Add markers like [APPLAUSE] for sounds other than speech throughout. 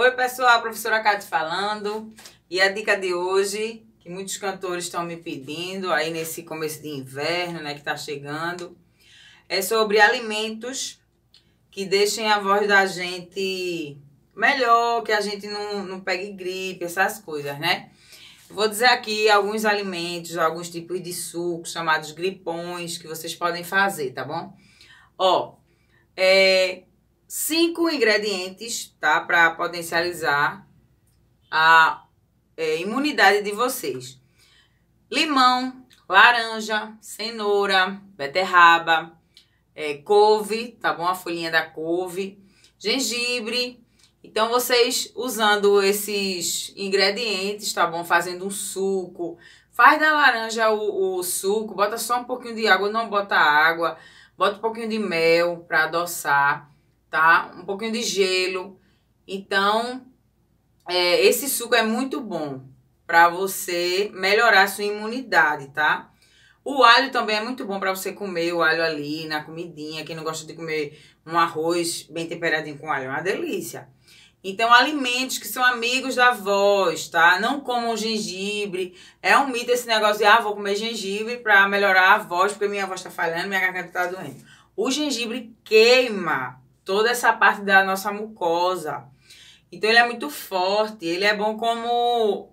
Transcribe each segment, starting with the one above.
Oi, pessoal, professora Cátia falando. E a dica de hoje, que muitos cantores estão me pedindo aí nesse começo de inverno, né, que tá chegando, é sobre alimentos que deixem a voz da gente melhor, que a gente não, não pegue gripe, essas coisas, né? Vou dizer aqui alguns alimentos, alguns tipos de sucos chamados gripões que vocês podem fazer, tá bom? Ó, é, cinco ingredientes, tá? Para potencializar a é, imunidade de vocês: limão, laranja, cenoura, beterraba, é, couve, tá bom? A folhinha da couve, gengibre. Então, vocês usando esses ingredientes, tá bom? Fazendo um suco. Faz da laranja o, o suco, bota só um pouquinho de água, não bota água. Bota um pouquinho de mel para adoçar tá? Um pouquinho de gelo. Então, é, esse suco é muito bom para você melhorar a sua imunidade, tá? O alho também é muito bom para você comer o alho ali na comidinha. Quem não gosta de comer um arroz bem temperadinho com alho, é uma delícia. Então, alimentos que são amigos da voz, tá? Não comam gengibre. É um mito esse negócio de, ah, vou comer gengibre para melhorar a voz, porque minha voz tá falhando, minha garganta tá doendo. O gengibre queima toda essa parte da nossa mucosa. Então ele é muito forte, ele é bom como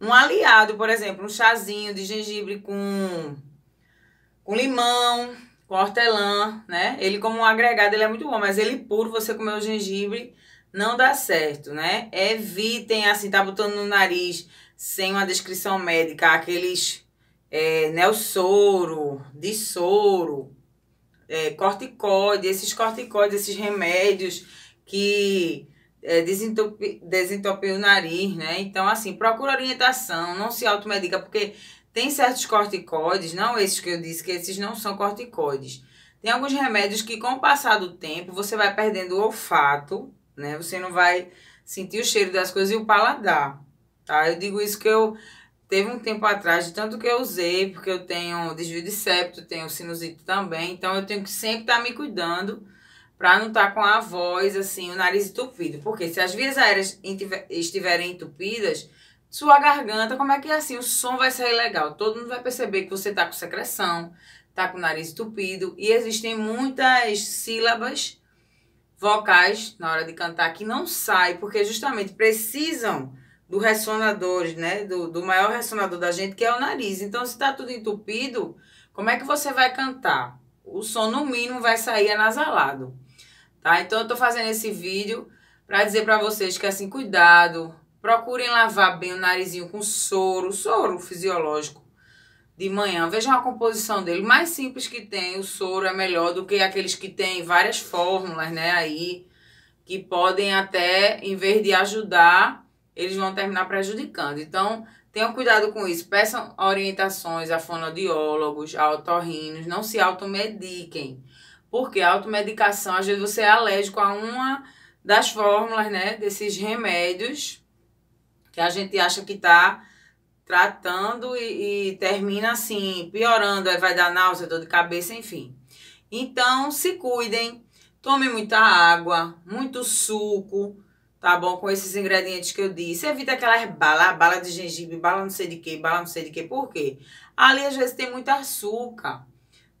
um aliado, por exemplo, um chazinho de gengibre com, com limão, com hortelã, né? Ele como um agregado, ele é muito bom, mas ele puro, você comer o gengibre, não dá certo, né? Evitem, assim, tá botando no nariz, sem uma descrição médica, aqueles é, neo soro, de soro, é, esses corticóides, esses remédios que é, desentupi, o nariz, né? Então, assim, procura orientação, não se automedica, porque tem certos corticóides, não esses que eu disse, que esses não são corticóides. Tem alguns remédios que, com o passar do tempo, você vai perdendo o olfato, né? Você não vai sentir o cheiro das coisas e o paladar, tá? Eu digo isso que eu Teve um tempo atrás, de tanto que eu usei, porque eu tenho desvio de septo, tenho sinusite também, então eu tenho que sempre estar tá me cuidando para não estar tá com a voz, assim, o nariz entupido. Porque se as vias aéreas estiverem entupidas, sua garganta, como é que é assim? O som vai sair legal. Todo mundo vai perceber que você está com secreção, está com o nariz entupido. E existem muitas sílabas vocais na hora de cantar que não sai, porque justamente precisam do ressonador, né? Do, do maior ressonador da gente, que é o nariz. Então, se está tudo entupido, como é que você vai cantar? O som, no mínimo, vai sair anasalado, tá? Então, eu estou fazendo esse vídeo para dizer para vocês que, assim, cuidado, procurem lavar bem o narizinho com soro, soro fisiológico de manhã. Vejam a composição dele, mais simples que tem, o soro é melhor do que aqueles que tem várias fórmulas, né, aí, que podem até, em vez de ajudar, eles vão terminar prejudicando. Então, tenham cuidado com isso. Peçam orientações a fonodiólogos, a otorrinos. Não se automediquem. Porque a automedicação, às vezes você é alérgico a uma das fórmulas, né? Desses remédios que a gente acha que tá tratando e, e termina assim, piorando. Aí vai dar náusea, dor de cabeça, enfim. Então, se cuidem. Tomem muita água, muito suco tá bom? Com esses ingredientes que eu disse. Evita aquelas balas, bala de gengibre, bala não sei de que, bala não sei de que. Por quê? Ali às vezes tem muito açúcar,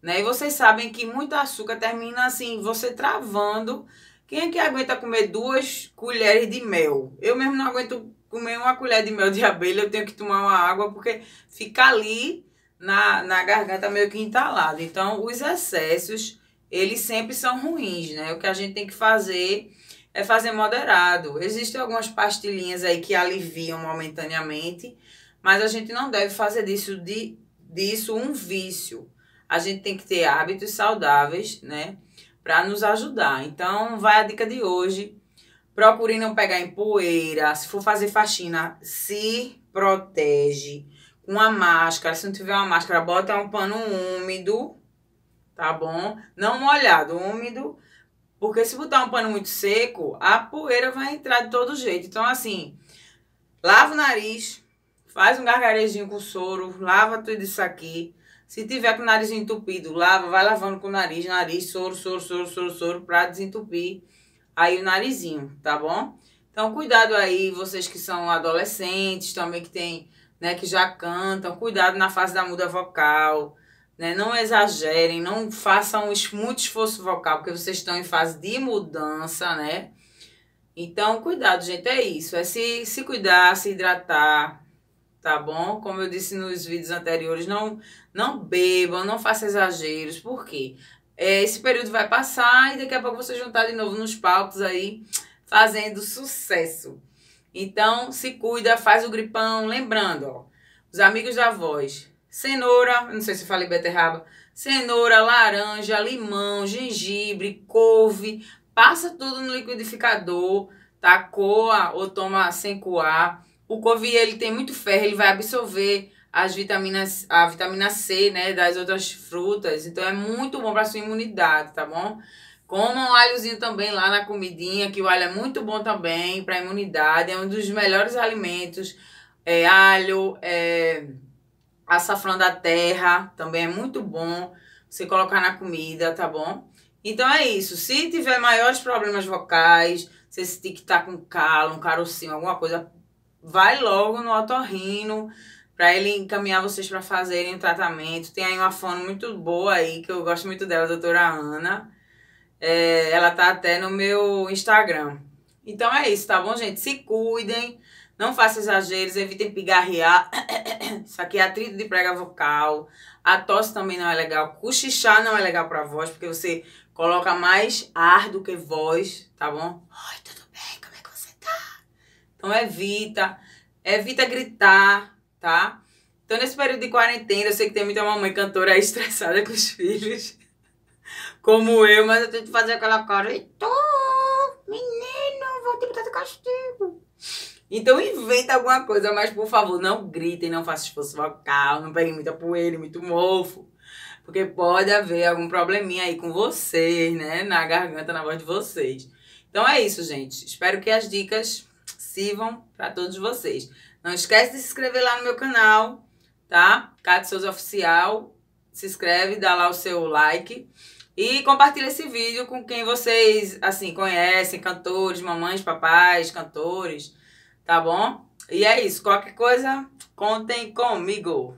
né? E vocês sabem que muito açúcar termina assim, você travando. Quem é que aguenta comer duas colheres de mel? Eu mesmo não aguento comer uma colher de mel de abelha, eu tenho que tomar uma água porque fica ali na, na garganta meio que entalado. Então, os excessos, eles sempre são ruins, né? O que a gente tem que fazer é fazer moderado. Existem algumas pastilhinhas aí que aliviam momentaneamente, mas a gente não deve fazer disso, de, disso um vício. A gente tem que ter hábitos saudáveis, né? Para nos ajudar. Então, vai a dica de hoje. Procure não pegar em poeira. Se for fazer faxina, se protege com a máscara. Se não tiver uma máscara, bota um pano úmido, tá bom? Não molhado, úmido porque se botar um pano muito seco, a poeira vai entrar de todo jeito. Então, assim, lava o nariz, faz um gargarejinho com soro, lava tudo isso aqui. Se tiver com o nariz entupido, lava, vai lavando com o nariz, nariz, soro, soro, soro, soro, soro, pra desentupir aí o narizinho, tá bom? Então, cuidado aí, vocês que são adolescentes, também que tem, né, que já cantam, cuidado na fase da muda vocal, né? Não exagerem, não façam muito esforço vocal, porque vocês estão em fase de mudança, né? Então, cuidado, gente, é isso. É se, se cuidar, se hidratar, tá bom? Como eu disse nos vídeos anteriores, não, não bebam, não façam exageros, por quê? É, esse período vai passar e daqui a pouco vocês vão estar de novo nos palcos aí, fazendo sucesso. Então, se cuida, faz o gripão, lembrando, ó, os amigos da voz, cenoura, não sei se falei beterraba, cenoura, laranja, limão, gengibre, couve, passa tudo no liquidificador, tá? Coa ou toma sem coar. O couve ele tem muito ferro, ele vai absorver as vitaminas, a vitamina C, né, das outras frutas. Então é muito bom para sua imunidade, tá bom? Coma um alhozinho também lá na comidinha, que o alho é muito bom também para imunidade, é um dos melhores alimentos. É alho, é açafrão da terra também é muito bom você colocar na comida, tá bom? Então é isso. Se tiver maiores problemas vocais, se esse tique tá com calo, um carocinho, alguma coisa, vai logo no otorrino para ele encaminhar vocês para fazerem o tratamento. Tem aí uma fono muito boa aí, que eu gosto muito dela, a doutora Ana. É, ela tá até no meu Instagram. Então é isso, tá bom, gente? Se cuidem. Não faça exageros, evitem pigarrear. [COUGHS] Isso aqui é atrito de prega vocal. A tosse também não é legal. Cochichar não é legal para voz, porque você coloca mais ar do que voz, tá bom? Oi, tudo bem? Como é que você tá? Então evita. Evita gritar, tá? Então nesse período de quarentena, eu sei que tem muita mamãe cantora [LAUGHS] estressada com os filhos. [LAUGHS] Como eu, mas eu tento fazer aquela cara. E tô, menino, vou te botar de castigo. Então inventa alguma coisa, mas por favor, não gritem, não façam esforço vocal, não peguem muita poeira, muito mofo. Porque pode haver algum probleminha aí com vocês, né? Na garganta, na voz de vocês. Então é isso, gente. Espero que as dicas sirvam para todos vocês. Não esquece de se inscrever lá no meu canal, tá? Cátia Souza Oficial. Se inscreve, dá lá o seu like. E compartilha esse vídeo com quem vocês, assim, conhecem, cantores, mamães, papais, cantores Tá bom? E é isso. Qualquer coisa, contem comigo.